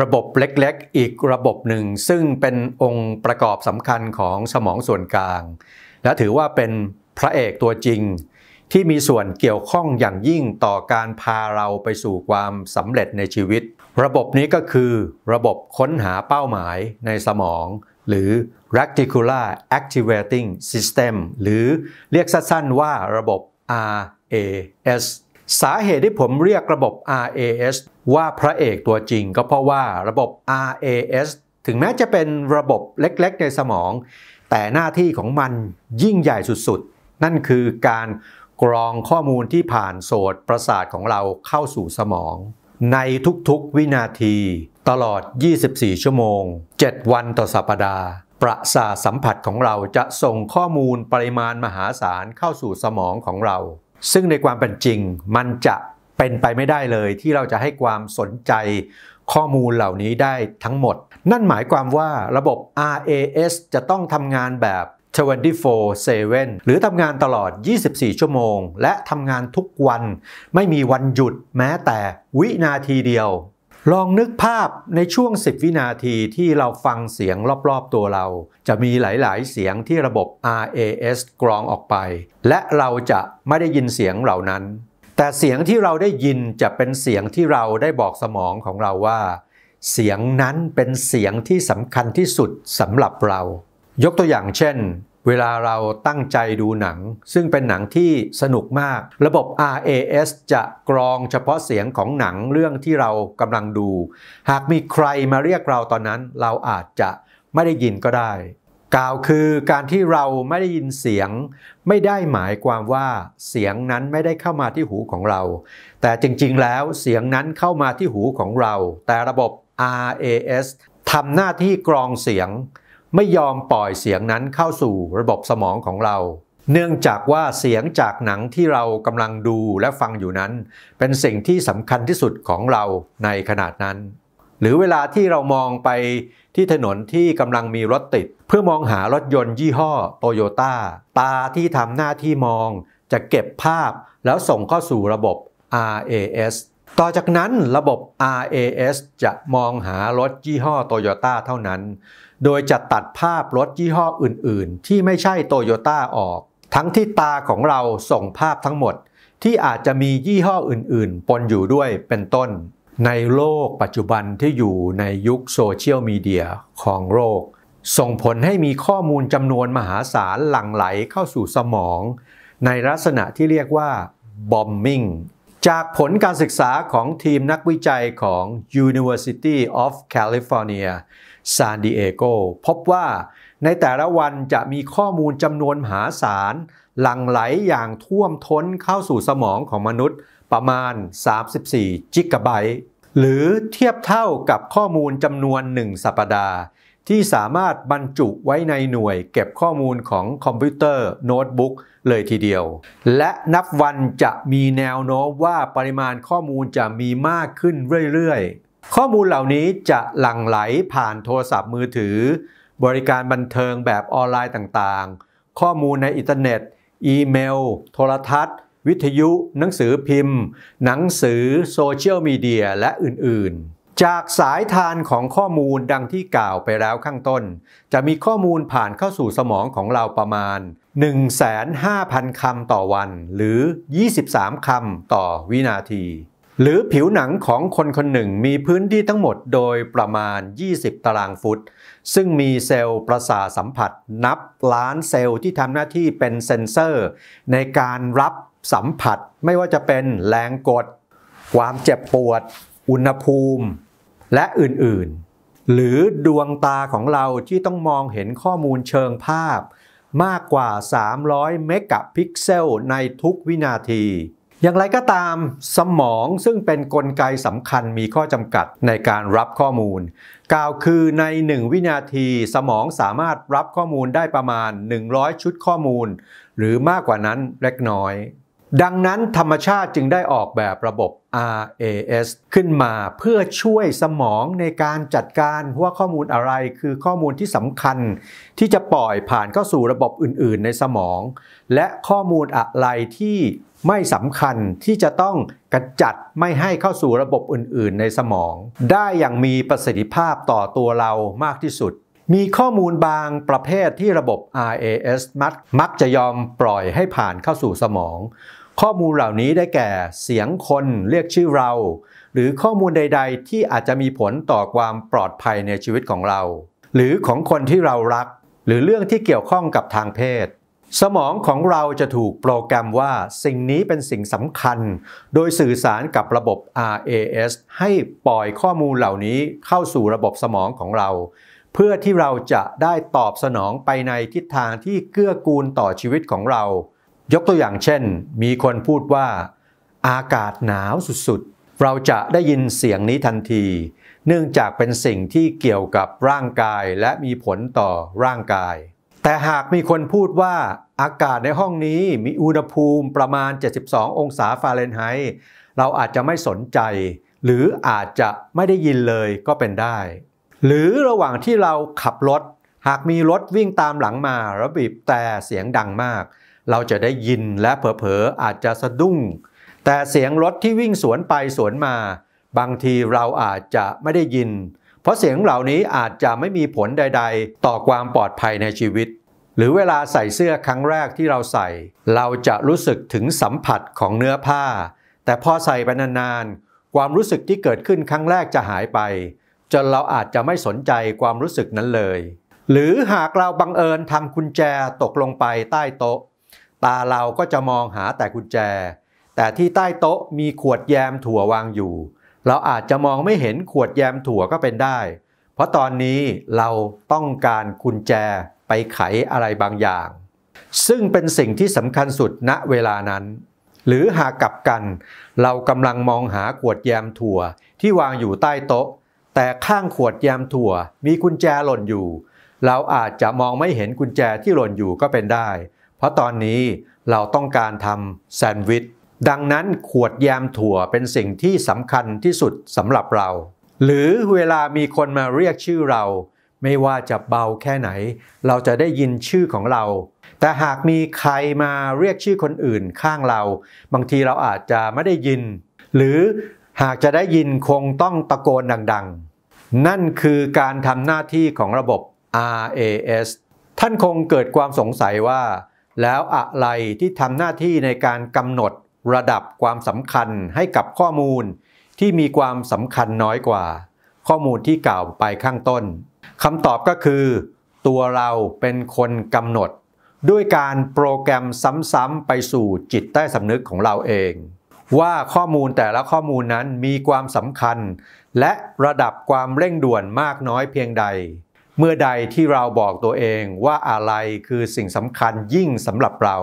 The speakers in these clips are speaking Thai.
ระบบเล็กๆ อีกระบบหนึ่ง ซึ่งเป็นองค์ประกอบสำคัญของสมองส่วนกลาง และถือว่าเป็นพระเอกตัวจริง ที่มีส่วนเกี่ยวข้องอย่างยิ่งต่อการพาเราไปสู่ความสำเร็จในชีวิต ระบบนี้ก็คือระบบค้นหาเป้าหมายในสมอง หรือ reticular activating system หรือเรียกสั้นๆว่าระบบ RAS สาเหตุที่ผมเรียกระบบ RAS ว่าพระเอกตัวจริงก็เพราะว่าระบบ RAS ถึงแม้จะเป็นระบบเล็กๆ ในสมอง แต่หน้าที่ของมันยิ่งใหญ่สุดๆ นั่นคือการกรองข้อมูลที่ผ่านโสตประสาทของเราเข้าสู่สมอง ในทุกๆ วินาที ตลอด 24 ชั่วโมง 7 วันต่อสัปดาห์ ประสาทสัมผัสของเราจะส่งข้อมูลปริมาณมหาศาลเข้าสู่สมองของเราซึ่งในความเป็นจริงมันจะเป็นไปไม่ได้เลยที่เราจะให้ความสนใจข้อมูลเหล่านี้ได้ทั้งหมด นั่นหมายความว่าระบบ RAS จะต้องทำงานแบบ 24/7 หรือทำงานตลอด 24 ชั่วโมงและทำงานทุกวัน ไม่มีวันหยุดแม้แต่วินาทีเดียวลองนึกภาพในช่วง10วินาทีที่เราฟังเสียงรอบๆตัวเราจะมีหลายๆ เสียงที่ระบบ RAS กรองออกไป และเราจะไม่ได้ยินเสียงเหล่านั้น แต่เสียงที่เราได้ยินจะเป็นเสียงที่เราได้บอกสมองของเราว่า เสียงนั้นเป็นเสียงที่สำคัญที่สุดสำหรับเรา ยกตัวอย่างเช่นเวลาเราตั้งใจดูหนัง ซึ่งเป็นหนังที่สนุกมาก ระบบ RAS จะกรองเฉพาะเสียงของหนังเรื่องที่เรากำลังดู หากมีใครมาเรียกเราตอนนั้นเราอาจจะไม่ได้ยินก็ได้ กล่าวคือการที่เราไม่ได้ยินเสียง ไม่ได้หมายความว่าเสียงนั้นไม่ได้เข้ามาที่หูของเรา แต่จริงๆแล้วเสียงนั้นเข้ามาที่หูของเรา แต่ระบบ RAS ทำหน้าที่กรองเสียงไม่ยอมปล่อยเสียงนั้นเข้าสู่ระบบสมองของเรา เนื่องจากว่าเสียงจากหนังที่เรากำลังดูและฟังอยู่นั้น เป็นสิ่งที่สำคัญที่สุดของเราในขนาดนั้น หรือเวลาที่เรามองไปที่ถนนที่กำลังมีรถติด เพื่อมองหารถยนต์ยี่ห้อโตโยต้า ตาที่ทำหน้าที่มอง จะเก็บภาพแล้วส่งเข้าสู่ระบบ RAS ต่อจากนั้นระบบ RAS จะมองหารถยี่ห้อโตโยต้าเท่านั้น โดยจะตัดภาพรถยี่ห้ออื่นๆ ที่ไม่ใช่โตโยต้าออก ทั้งที่ตาของเราส่งภาพทั้งหมดที่อาจจะมียี่ห้ออื่นๆ ปนอยู่ด้วยเป็นต้น ในโลกปัจจุบันที่อยู่ในยุคโซเชียลมีเดียของโลก ส่งผลให้มีข้อมูลจำนวนมหาศาลหลั่งไหลเข้าสู่สมอง ในลักษณะที่เรียกว่า bombing จากผลการศึกษาของทีมนักวิจัยของ University of California San Diego พบว่าในแต่ละวันจะมีข้อมูลจำนวนมหาศาลหลั่งไหลอย่างท่วมท้นเข้าสู่สมองของมนุษย์ประมาณ 34จิกะไบต์หรือเทียบเท่ากับข้อมูลจำนวน1สัปดาห์ที่สามารถบรรจุไว้ในหน่วยเก็บข้อมูลของคอมพิวเตอร์โน้ตบุ๊กเลยทีเดียว และนับวันจะมีแนวโน้มว่าปริมาณข้อมูลจะมีมากขึ้นเรื่อยๆ ข้อมูลเหล่านี้จะหลั่งไหลผ่านโทรศัพท์มือถือ บริการบันเทิงแบบออนไลน์ต่างๆ ข้อมูลในอินเทอร์เน็ต อีเมล โทรทัศน์ วิทยุ หนังสือพิมพ์ หนังสือโซเชียลมีเดียและอื่นๆจากสายทานของข้อมูลดังที่กล่าวไปแล้วข้างต้น จะมีข้อมูลผ่านเข้าสู่สมองของเราประมาณ 15,000 คำต่อวัน หรือ 23 คำต่อวินาที หรือผิวหนังของคนคนหนึ่งมีพื้นที่ทั้งหมดโดยประมาณ 20 ตารางฟุต ซึ่งมีเซลล์ประสาสัมผัส นับล้านเซลล์ที่ทำหน้าที่เป็นเซนเซอร์ ในการรับสัมผัสไม่ว่าจะเป็นแรงกดความเจ็บปวด อุณหภูมิและอื่นๆ หรือดวงตาของเราที่ต้องมองเห็นข้อมูลเชิงภาพมากกว่า 300 เมกะพิกเซลในทุกวินาที อย่างไรก็ตามสมองซึ่งเป็นนกลไกสำคัญมีข้อจำกัดในการรับข้อมูล กล่าวคือใน 1 วินาทีสมองสามารถรับข้อมูลได้ประมาณ 100 ชุดข้อมูลหรือมากกว่านั้นเล็กน้อยดังนั้นธรรมชาติจึงได้ออกแบบระบบ RAS ขึ้นมาเพื่อช่วยสมองในการจัดการว่าข้อมูลอะไร คือข้อมูลที่สำคัญที่จะปล่อยผ่านเข้าสู่ระบบอื่น ๆ ในสมอง และข้อมูลอะไรที่ไม่สำคัญที่จะต้องกระจัดไม่ให้เข้าสู่ระบบอื่น ๆ ในสมอง ได้อย่างมีประสิทธิภาพต่อตัวเรามากที่สุดมีข้อมูลบางประเภทที่ระบบ RAS มักมักจะยอมปล่อยให้ผ่านเข้าสู่สมอง ข้อมูลเหล่านี้ได้แก่เสียงคนเรียกชื่อเรา หรือข้อมูลใดๆที่อาจจะมีผลต่อความปลอดภัยในชีวิตของเรา หรือของคนที่เรารัก หรือเรื่องที่เกี่ยวข้องกับทางเพศ สมองของเราจะถูกโปรแกรมว่า สิ่งนี้เป็นสิ่งสำคัญ โดยสื่อสารกับระบบ RAS ให้ปล่อยข้อมูลเหล่านี้เข้าสู่ระบบสมองของเราพื่อที่เราจะได้ตอบสนองไปในทิศทางที่เกื้อกูลต่อชีวิตของเรา ยกตัวอย่างเช่น มีคนพูดว่า อากาศหนาวสุดๆ เราจะได้ยินเสียงนี้ทันที เนื่องจากเป็นสิ่งที่เกี่ยวกับร่างกายและมีผลต่อร่างกาย แต่หากมีคนพูดว่าอากาศในห้องนี้มีอุณหภูมิประมาณ 72 องศาฟาเรนไฮต์ เราอาจจะไม่สนใจ หรืออาจจะไม่ได้ยินเลยก็เป็นได้หรือระหว่างที่เราขับรถหากมีรถวิ่งตามหลังมาแล้วบีบแต่เสียงดังมาก เราจะได้ยินและเผลอๆอาจจะสะดุ้ง แต่เสียงรถที่วิ่งสวนไปสวนมา บางทีเราอาจจะไม่ได้ยิน เพราะเสียงเหล่านี้อาจจะไม่มีผลใดๆ ต่อความปลอดภัยในชีวิต หรือเวลาใส่เสื้อครั้งแรกที่เราใส่ เราจะรู้สึกถึงสัมผัสของเนื้อผ้า แต่พอใส่ไปนานๆความรู้สึกที่เกิดขึ้นครั้งแรกจะหายไปจนเราอาจจะไม่สนใจความรู้สึกนั้นเลย หรือหากเราบังเอิญทำกุญแจตกลงไปใต้โต๊ะ ตาเราก็จะมองหาแต่กุญแจ แต่ที่ใต้โต๊ะมีขวดแยมถั่ววางอยู่ เราอาจจะมองไม่เห็นขวดแยมถั่วก็เป็นได้ เพราะตอนนี้เราต้องการกุญแจไปไขอะไรบางอย่าง ซึ่งเป็นสิ่งที่สำคัญสุดณเวลานั้น หรือหากกลับกัน เรากำลังมองหาขวดแยมถั่วที่วางอยู่ใต้โต๊ะแต่ข้างขวดยามถั่วมีกุญแจหล่นอยู่ เราอาจจะมองไม่เห็นกุญแจที่หล่นอยู่ก็เป็นได้ เพราะตอนนี้เราต้องการทำแซนด์วิช ดังนั้นขวดยามถั่วเป็นสิ่งที่สำคัญที่สุดสำหรับเรา หรือเวลามีคนมาเรียกชื่อเรา ไม่ว่าจะเบาแค่ไหนเราจะได้ยินชื่อของเรา แต่หากมีใครมาเรียกชื่อคนอื่นข้างเรา บางทีเราอาจจะไม่ได้ยิน หรือหากจะได้ยิน คงต้องตะโกนดังๆ นั่นคือการทำหน้าที่ของระบบ RAS ท่านคงเกิดความสงสัยว่า แล้วอะไรที่ทำหน้าที่ในการกำหนดระดับความสำคัญให้กับข้อมูล ที่มีความสำคัญน้อยกว่า ข้อมูลที่กล่าวไปข้างต้นคำตอบก็คือ ตัวเราเป็นคนกำหนด ด้วยการโปรแกรมซ้ำๆไปสู่จิตใต้สำนึกของเราเองว่าข้อมูลแต่ละข้อมูลนั้นมีความสำคัญ และระดับความเร่งด่วนมากน้อยเพียงใด เมื่อใดที่เราบอกตัวเองว่าอะไรคือสิ่งสำคัญยิ่งสำหรับเรา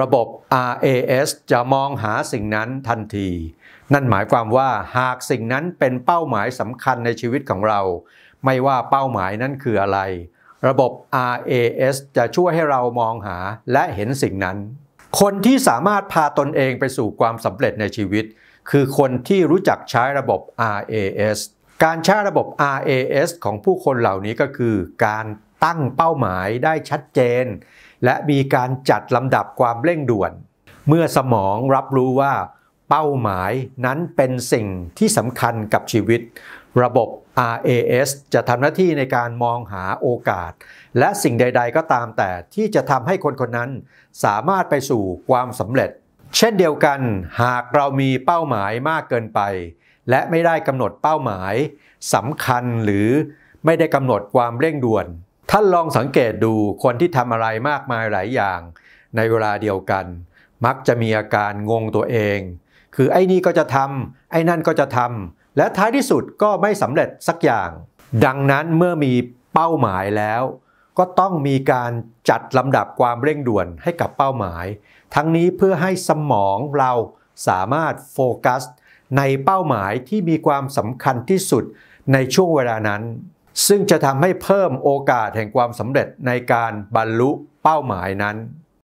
ระบบ RAS จะมองหาสิ่งนั้นทันที นั่นหมายความว่าหากสิ่งนั้นเป็นเป้าหมายสำคัญในชีวิตของเรา ไม่ว่าเป้าหมายนั้นคืออะไร ระบบ RAS จะช่วยให้เรามองหาและเห็นสิ่งนั้นคนที่สามารถพาตนเองไปสู่ความสำเร็จในชีวิตคือคนที่รู้จักใช้ระบบ RAS การใช้ระบบ RAS ของผู้คนเหล่านี้ก็คือการตั้งเป้าหมายได้ชัดเจนและมีการจัดลำดับความเร่งด่วน เมื่อสมองรับรู้ว่าเป้าหมายนั้นเป็นสิ่งที่สำคัญกับชีวิต ระบบ RAS จะทำหน้าที่ในการมองหาโอกาส และสิ่งใด ๆ ก็ตามแต่ที่จะทำให้คนคนนั้น สามารถไปสู่ความสำเร็จ เช่นเดียวกัน หากเรามีเป้าหมายมากเกินไป และไม่ได้กำหนดเป้าหมายสำคัญหรือไม่ได้กำหนดความเร่งด่วน ท่านลองสังเกตดูคนที่ทำอะไรมากมายหลายอย่าง ในเวลาเดียวกัน มักจะมีอาการงงตัวเอง คือไอ้นี่ก็จะทำไอ้นั่นก็จะทำและท้ายที่สุดก็ไม่สำเร็จสักอย่าง ดังนั้นเมื่อมีเป้าหมายแล้วก็ต้องมีการจัดลำดับความเร่งด่วนให้กับเป้าหมาย ทั้งนี้เพื่อให้สมองเราสามารถโฟกัส ในเป้าหมายที่มีความสำคัญที่สุดในช่วงเวลานั้น ซึ่งจะทำให้เพิ่มโอกาสแห่งความสำเร็จในการบรรลุเป้าหมายนั้น